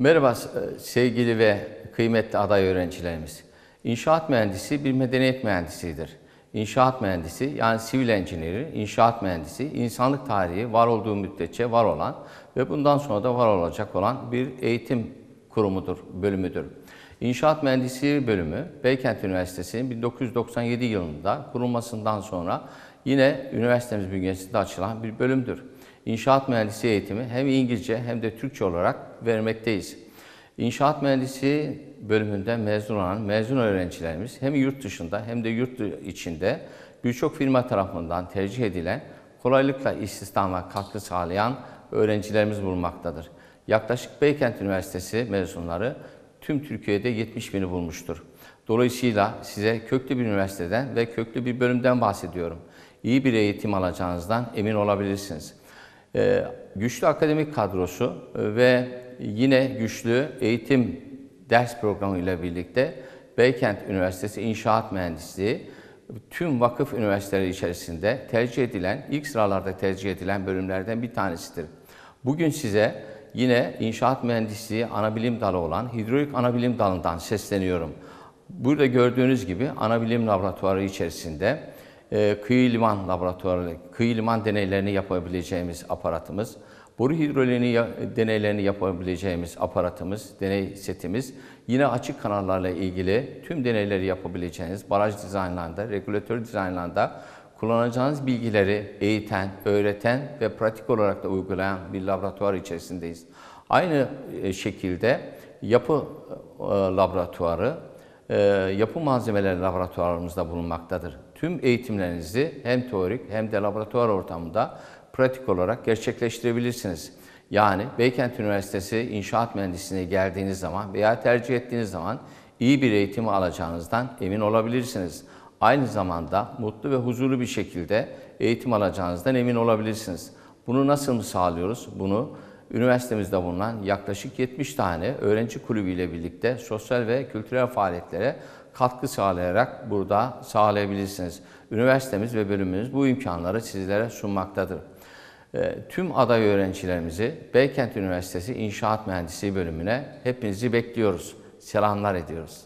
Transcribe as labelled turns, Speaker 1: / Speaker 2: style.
Speaker 1: Merhaba e, sevgili ve kıymetli aday öğrencilerimiz. İnşaat mühendisi bir medeniyet mühendisidir. İnşaat mühendisi yani sivil engineer, inşaat mühendisi insanlık tarihi var olduğu müddetçe var olan ve bundan sonra da var olacak olan bir eğitim kurumudur, bölümüdür. İnşaat Mühendisi bölümü Beykent Üniversitesi'nin 1997 yılında kurulmasından sonra yine üniversitemiz bünyesinde açılan bir bölümdür inşaat mühendisi eğitimi hem İngilizce hem de Türkçe olarak vermekteyiz. İnşaat mühendisi bölümünden mezun olan mezun öğrencilerimiz hem yurt dışında hem de yurt içinde birçok firma tarafından tercih edilen, kolaylıkla istihdama katkı sağlayan öğrencilerimiz bulunmaktadır. Yaklaşık Beykent Üniversitesi mezunları tüm Türkiye'de 70 bini bulmuştur. Dolayısıyla size köklü bir üniversiteden ve köklü bir bölümden bahsediyorum. İyi bir eğitim alacağınızdan emin olabilirsiniz. Ee, güçlü akademik kadrosu e, ve yine güçlü eğitim ders programı ile birlikte Beykent Üniversitesi İnşaat Mühendisliği tüm vakıf üniversiteleri içerisinde tercih edilen, ilk sıralarda tercih edilen bölümlerden bir tanesidir. Bugün size yine inşaat mühendisliği anabilim dalı olan hidrolik anabilim dalından sesleniyorum. Burada gördüğünüz gibi anabilim laboratuvarı içerisinde e, kıyı liman laboratuvarı, kıyı liman deneylerini yapabileceğimiz aparatımız, boru hidroliğini deneylerini yapabileceğimiz aparatımız, deney setimiz, yine açık kanallarla ilgili tüm deneyleri yapabileceğiniz baraj dizaynlarında, regülatör dizaynlarında kullanacağınız bilgileri eğiten, öğreten ve pratik olarak da uygulayan bir laboratuvar içerisindeyiz. Aynı e, şekilde yapı e, laboratuvarı, ee, yapı malzemeleri laboratuvarımızda bulunmaktadır. Tüm eğitimlerinizi hem teorik hem de laboratuvar ortamında pratik olarak gerçekleştirebilirsiniz. Yani Beykent Üniversitesi İnşaat Mühendisliğine geldiğiniz zaman veya tercih ettiğiniz zaman iyi bir eğitimi alacağınızdan emin olabilirsiniz. Aynı zamanda mutlu ve huzurlu bir şekilde eğitim alacağınızdan emin olabilirsiniz. Bunu nasıl mı sağlıyoruz? Bunu üniversitemizde bulunan yaklaşık 70 tane öğrenci kulübü ile birlikte sosyal ve kültürel faaliyetlere katkı sağlayarak burada sağlayabilirsiniz. Üniversitemiz ve bölümümüz bu imkanları sizlere sunmaktadır. Ee, tüm aday öğrencilerimizi Beykent Üniversitesi İnşaat Mühendisliği bölümüne hepinizi bekliyoruz. Selamlar ediyoruz.